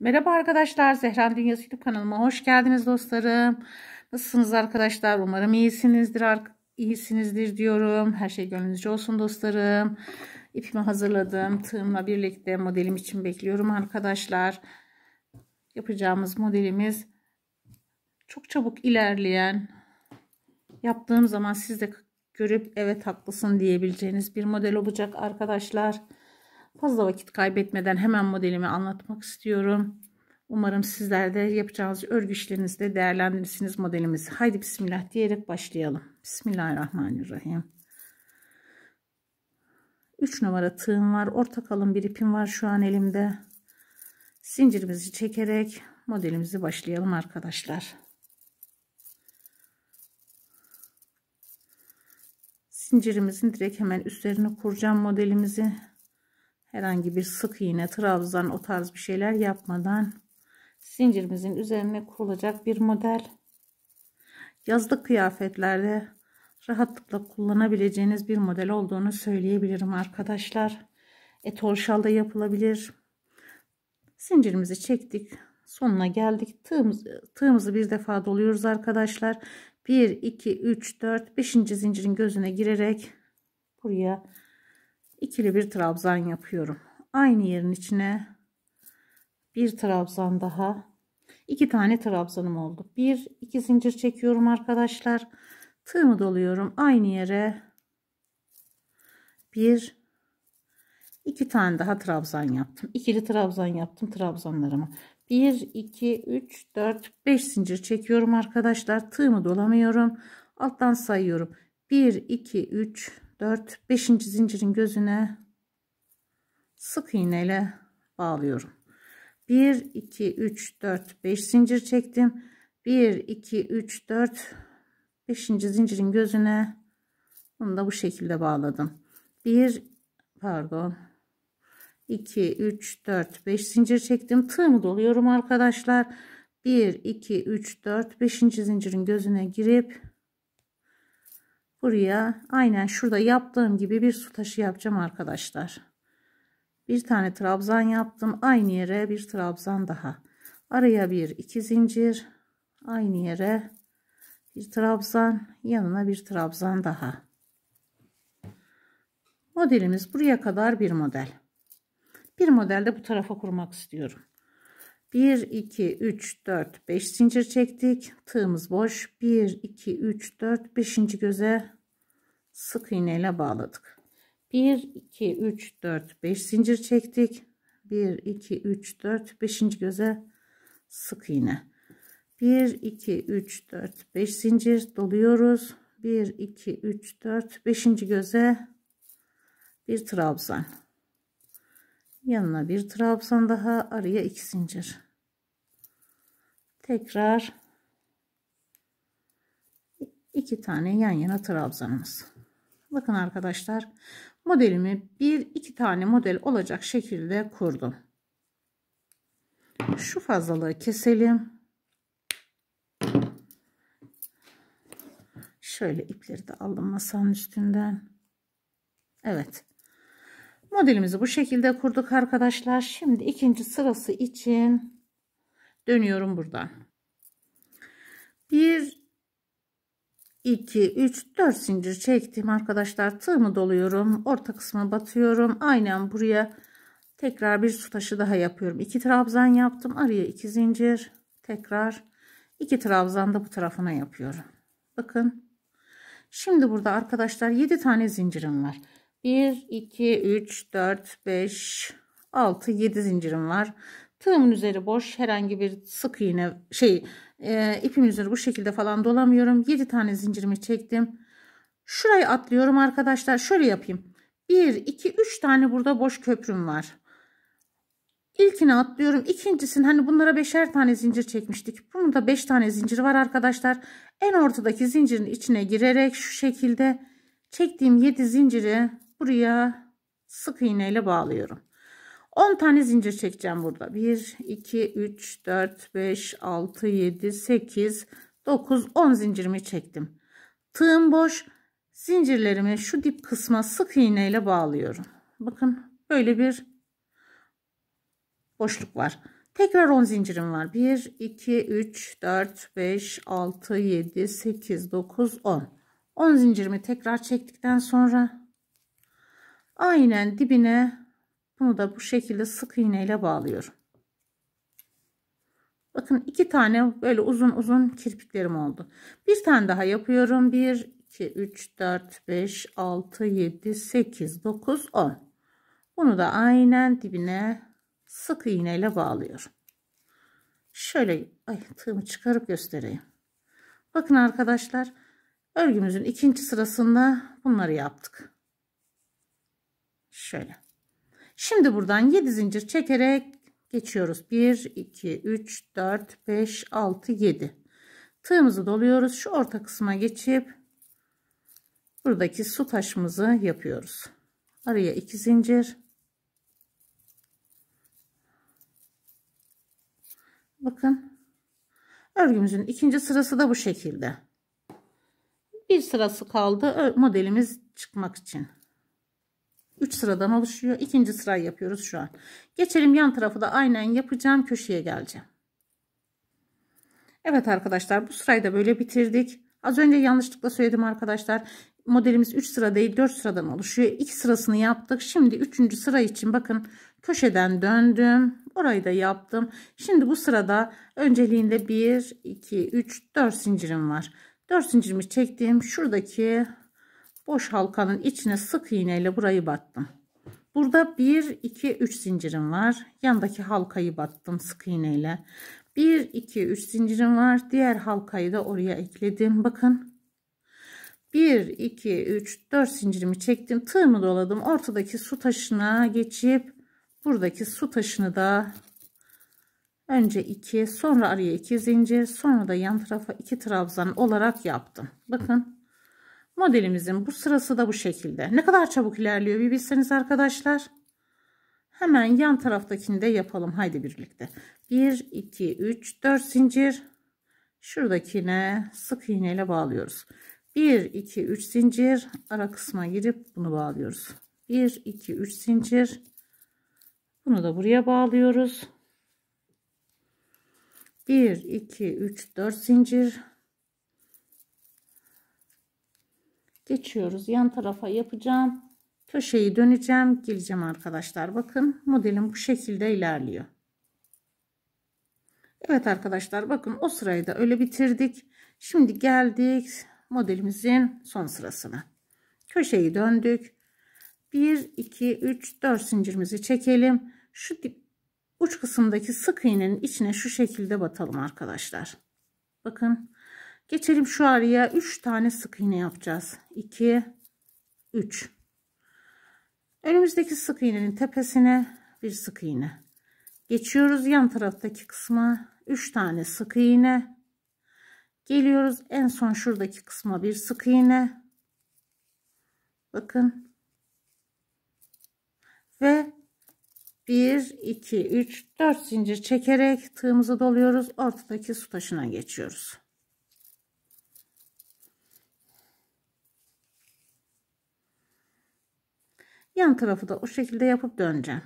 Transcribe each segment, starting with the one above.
Merhaba arkadaşlar, Zehran Dünyası YouTube kanalıma hoş geldiniz dostlarım. Nasılsınız arkadaşlar? Umarım iyisinizdir, iyisinizdir diyorum. Her şey gönlünüzce olsun dostlarım. İpimi hazırladım. Tığımla birlikte modelim için bekliyorum arkadaşlar. Yapacağımız modelimiz çok çabuk ilerleyen, yaptığım zaman siz de görüp evet haklısın diyebileceğiniz bir model olacak arkadaşlar. Arkadaşlar. Fazla vakit kaybetmeden hemen modelimi anlatmak istiyorum. Umarım sizler de yapacağınız örgü işlerinizde değerlendirirsiniz modelimizi. Haydi bismillah diyerek başlayalım. Bismillahirrahmanirrahim. 3 numara tığım var. Orta kalın bir ipim var şu an elimde. Zincirimizi çekerek modelimizi başlayalım arkadaşlar. Zincirimizin direkt hemen üzerine kuracağım modelimizi herhangi bir sık iğne, trabzan o tarz bir şeyler yapmadan zincirimizin üzerine kurulacak bir model. Yazlık kıyafetlerde rahatlıkla kullanabileceğiniz bir model olduğunu söyleyebilirim arkadaşlar. Etol şal da yapılabilir. Zincirimizi çektik. Sonuna geldik. Tığımız, tığımızı bir defa doluyoruz arkadaşlar. 1, 2, 3, 4, 5. zincirin gözüne girerek buraya ikili bir trabzan yapıyorum. Aynı yerin içine bir trabzan daha. iki tane trabzanım oldu. Bir, iki zincir çekiyorum arkadaşlar. Tığımı doluyorum aynı yere. Bir, iki tane daha trabzan yaptım. İkili trabzan yaptım trabzanlarımı. 1 2 3 4 5 zincir çekiyorum arkadaşlar tığımı dolamıyorum alttan sayıyorum 1 2 3 4 5. zincirin gözüne sık iğneyle bağlıyorum 1 2 3 4 5 zincir çektim 1 2 3 4 5. zincirin gözüne bunu da bu şekilde bağladım 1 pardon 2 3 4 5 zincir çektim tığımı doluyorum arkadaşlar 1 2 3 4 5. zincirin gözüne girip buraya aynen şurada yaptığım gibi bir su taşı yapacağım arkadaşlar. Bir tane trabzan yaptım. Aynı yere bir trabzan daha. Araya bir iki zincir. Aynı yere bir trabzan. Yanına bir trabzan daha. Modelimiz buraya kadar bir model. Bir modelde bu tarafa kurmak istiyorum. 1, 2, 3, 4, 5 zincir çektik. Tığımız boş. 1, 2, 3, 4, 5. göze sık iğneyle bağladık. 1 2 3 4 5 zincir çektik. 1 2 3 4 5. göze sık iğne. 1 2 3 4 5 zincir doluyoruz. 1 2 3 4 5. göze bir trabzan. Yanına bir trabzan daha, araya iki zincir. Tekrar iki tane yan yana trabzanımız. Bakın arkadaşlar modelimi bir iki tane model olacak şekilde kurdum. Şu fazlalığı keselim. Şöyle ipleri de aldım masanın üstünden. Evet. Modelimizi bu şekilde kurduk arkadaşlar. Şimdi ikinci sırası için dönüyorum buradan. Bir 2 3 4 zincir çektim arkadaşlar tığımı doluyorum orta kısmına batıyorum aynen buraya tekrar bir su taşı daha yapıyorum 2 trabzan yaptım araya iki zincir tekrar iki trabzan da bu tarafına yapıyorum bakın şimdi burada arkadaşlar 7 tane zincirim var 1 2 3 4 5 6 7 zincirim var Tığımın üzeri boş herhangi bir sık iğne şey e, ipim üzeri bu şekilde falan dolamıyorum. 7 tane zincirimi çektim. Şurayı atlıyorum arkadaşlar. Şöyle yapayım. 1, 2, 3 tane burada boş köprüm var. İlkini atlıyorum. İkincisini hani bunlara beşer tane zincir çekmiştik. Bunun da beş tane zincir var arkadaşlar. En ortadaki zincirin içine girerek şu şekilde çektiğim yedi zinciri buraya sık iğneyle bağlıyorum. 10 tane zincir çekeceğim burada. 1, 2, 3, 4, 5, 6, 7, 8, 9, 10 zincirimi çektim. Tığım boş. Zincirlerimi şu dip kısma sık iğne ile bağlıyorum. Bakın böyle bir boşluk var. Tekrar 10 zincirim var. 1, 2, 3, 4, 5, 6, 7, 8, 9, 10. 10 zincirimi tekrar çektikten sonra aynen dibine bunu da bu şekilde sık iğne ile bağlıyorum. Bakın iki tane böyle uzun uzun kirpiklerim oldu. Bir tane daha yapıyorum. 1, 2, 3, 4, 5, 6, 7, 8, 9, 10. Bunu da aynen dibine sık iğne ile bağlıyorum. Şöyle ay, tığımı çıkarıp göstereyim. Bakın arkadaşlar örgümüzün ikinci sırasında bunları yaptık. Şöyle. Şimdi buradan 7 zincir çekerek geçiyoruz. 1, 2, 3, 4, 5, 6, 7. Tığımızı doluyoruz. Şu orta kısma geçip buradaki su taşımızı yapıyoruz. Araya 2 zincir. Bakın. Örgümüzün ikinci sırası da bu şekilde. Bir sırası kaldı modelimiz çıkmak için. 3 sıradan oluşuyor. İkinci sırayı yapıyoruz şu an. Geçelim yan tarafı da aynen yapacağım. Köşeye geleceğim. Evet arkadaşlar bu sırayı da böyle bitirdik. Az önce yanlışlıkla söyledim arkadaşlar. Modelimiz 3 sıra değil 4 sıradan oluşuyor. 2 sırasını yaptık. Şimdi 3. sıra için bakın köşeden döndüm. Orayı da yaptım. Şimdi bu sırada önceliğinde 1, 2, 3, 4 zincirim var. 4 zincirimi çektim. Şuradaki boş halkanın içine sık iğneyle burayı battım. Burada 1 2 3 zincirim var. Yandaki halkayı battım sık iğneyle. 1 2 3 zincirim var. Diğer halkayı da oraya ekledim. Bakın. 1 2 3 4 zincirimi çektim. Tığımı doladım. Ortadaki su taşına geçip buradaki su taşını da önce 2, sonra araya 2 zincir, sonra da yan tarafa 2 trabzan olarak yaptım. Bakın. Modelimizin bu sırası da bu şekilde. Ne kadar çabuk ilerliyor bir bilseniz arkadaşlar. Hemen yan taraftakini de yapalım. Haydi birlikte. 1, 2, 3, 4 zincir. Şuradakine sık iğneyle bağlıyoruz. 1, 2, 3 zincir. Ara kısma girip bunu bağlıyoruz. 1, 2, 3 zincir. Bunu da buraya bağlıyoruz. 1, 2, 3, 4 zincir. geçiyoruz yan tarafa yapacağım köşeyi döneceğim geleceğim arkadaşlar bakın modelim bu şekilde ilerliyor Evet arkadaşlar bakın o sırayı da öyle bitirdik şimdi geldik modelimizin son sırasına köşeyi döndük 1 2 3 4 zincirimizi çekelim şu uç kısımdaki sık iğnenin içine şu şekilde batalım arkadaşlar bakın Geçelim şu araya 3 tane sık iğne yapacağız. 2 3 Önümüzdeki sık iğnenin tepesine bir sık iğne. Geçiyoruz yan taraftaki kısma 3 tane sık iğne. Geliyoruz en son şuradaki kısma bir sık iğne. Bakın. Ve 1 2 3 4 zincir çekerek tığımızı doluyoruz. Ortadaki su taşına geçiyoruz. Yan tarafı da o şekilde yapıp döneceğim.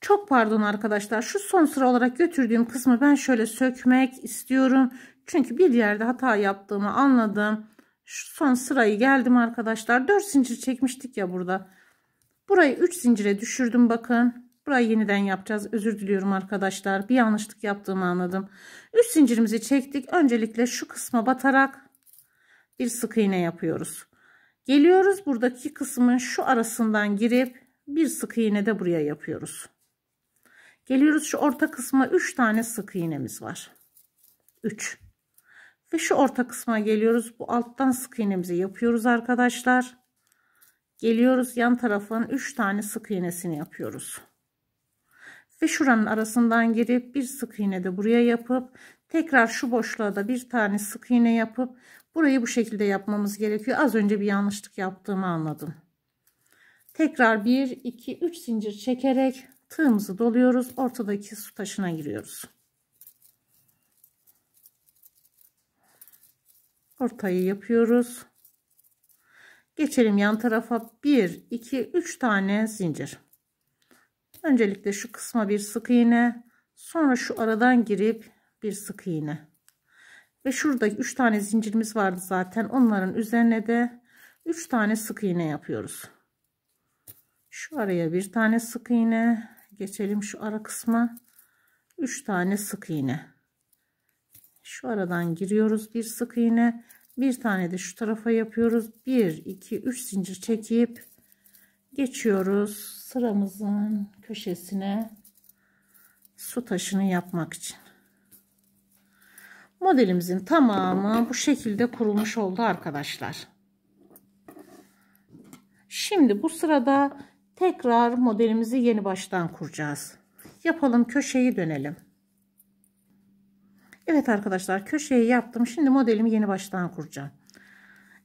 Çok pardon arkadaşlar. Şu son sıra olarak götürdüğüm kısmı ben şöyle sökmek istiyorum. Çünkü bir yerde hata yaptığımı anladım. Şu son sırayı geldim arkadaşlar. 4 zincir çekmiştik ya burada. Burayı 3 zincire düşürdüm bakın. Burayı yeniden yapacağız. Özür diliyorum arkadaşlar. Bir yanlışlık yaptığımı anladım. 3 zincirimizi çektik. Öncelikle şu kısma batarak bir sık iğne yapıyoruz. Geliyoruz buradaki kısmın şu arasından girip bir sık iğne de buraya yapıyoruz. Geliyoruz şu orta kısma 3 tane sık iğnemiz var. 3. Ve şu orta kısma geliyoruz. Bu alttan sık iğnemizi yapıyoruz arkadaşlar. Geliyoruz yan tarafın 3 tane sık iğnesini yapıyoruz. Ve şuranın arasından girip bir sık iğne de buraya yapıp tekrar şu boşluğa da bir tane sık iğne yapıp Burayı bu şekilde yapmamız gerekiyor. Az önce bir yanlışlık yaptığımı anladım. Tekrar 1, 2, 3 zincir çekerek tığımızı doluyoruz. Ortadaki su taşına giriyoruz. Ortayı yapıyoruz. Geçelim yan tarafa 1, 2, 3 tane zincir. Öncelikle şu kısma bir sık iğne. Sonra şu aradan girip bir sık iğne. Ve şurada 3 tane zincirimiz vardı zaten. Onların üzerine de 3 tane sık iğne yapıyoruz. Şu araya bir tane sık iğne. Geçelim şu ara kısma. 3 tane sık iğne. Şu aradan giriyoruz bir sık iğne. Bir tane de şu tarafa yapıyoruz. 1, 2, 3 zincir çekip geçiyoruz sıramızın köşesine su taşını yapmak için. Modelimizin tamamı bu şekilde kurulmuş oldu arkadaşlar. Şimdi bu sırada tekrar modelimizi yeni baştan kuracağız. Yapalım köşeyi dönelim. Evet arkadaşlar köşeyi yaptım. Şimdi modelimi yeni baştan kuracağım.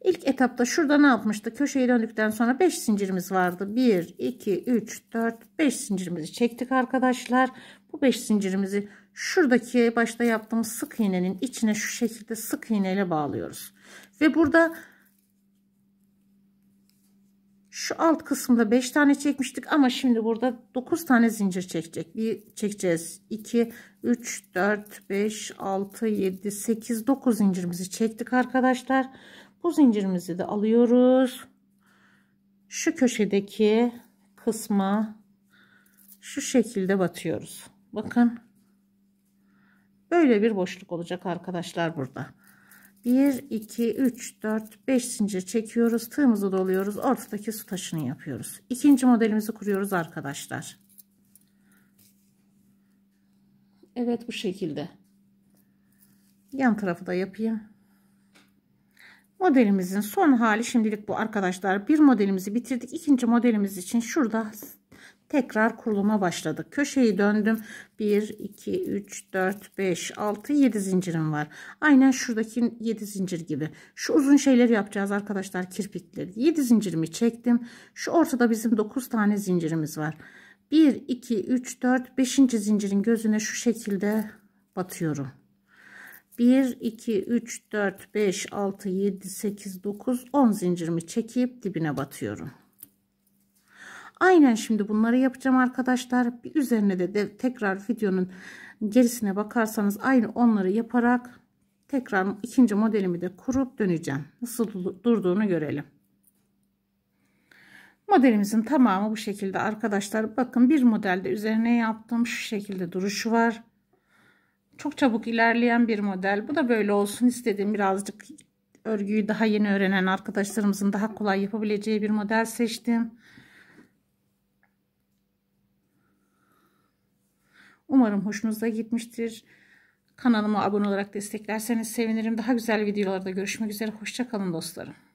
İlk etapta şurada ne yapmıştık? Köşeyi döndükten sonra 5 zincirimiz vardı. 1, 2, 3, 4, 5 zincirimizi çektik arkadaşlar. Bu 5 zincirimizi şuradaki başta yaptığımız sık iğnenin içine şu şekilde sık iğneyle bağlıyoruz. Ve burada şu alt kısımda 5 tane çekmiştik ama şimdi burada 9 tane zincir çekecek. Bir çekeceğiz. 2 3 4 5 6 7 8 9 zincirimizi çektik arkadaşlar. Bu zincirimizi de alıyoruz. Şu köşedeki kısma şu şekilde batıyoruz. Bakın Böyle bir boşluk olacak arkadaşlar burada. 1, 2, 3, 4, 5 zincir çekiyoruz. Tığımızı doluyoruz. Ortadaki su taşını yapıyoruz. İkinci modelimizi kuruyoruz arkadaşlar. Evet bu şekilde. Yan tarafı da yapayım. Modelimizin son hali şimdilik bu arkadaşlar. Bir modelimizi bitirdik. İkinci modelimiz için şurada tekrar kuruluma başladık. Köşeyi döndüm. 1, 2, 3, 4, 5, 6, 7 zincirim var. Aynen şuradaki 7 zincir gibi. Şu uzun şeyleri yapacağız arkadaşlar kirpikleri. 7 zincirimi çektim. Şu ortada bizim 9 tane zincirimiz var. 1, 2, 3, 4, 5. zincirin gözüne şu şekilde batıyorum. 1 2 3 4 5 6 7 8 9 10 zincirimi çekip dibine batıyorum. Aynen şimdi bunları yapacağım arkadaşlar. Bir üzerine de, de tekrar videonun gerisine bakarsanız aynı onları yaparak tekrar ikinci modelimi de kurup döneceğim. Nasıl durduğunu görelim. Modelimizin tamamı bu şekilde arkadaşlar. Bakın bir modelde üzerine yaptım. Şu şekilde duruşu var. Çok çabuk ilerleyen bir model. Bu da böyle olsun istediğim Birazcık örgüyü daha yeni öğrenen arkadaşlarımızın daha kolay yapabileceği bir model seçtim. Umarım hoşunuza gitmiştir. Kanalıma abone olarak desteklerseniz sevinirim. Daha güzel videolarda görüşmek üzere. Hoşçakalın dostlarım.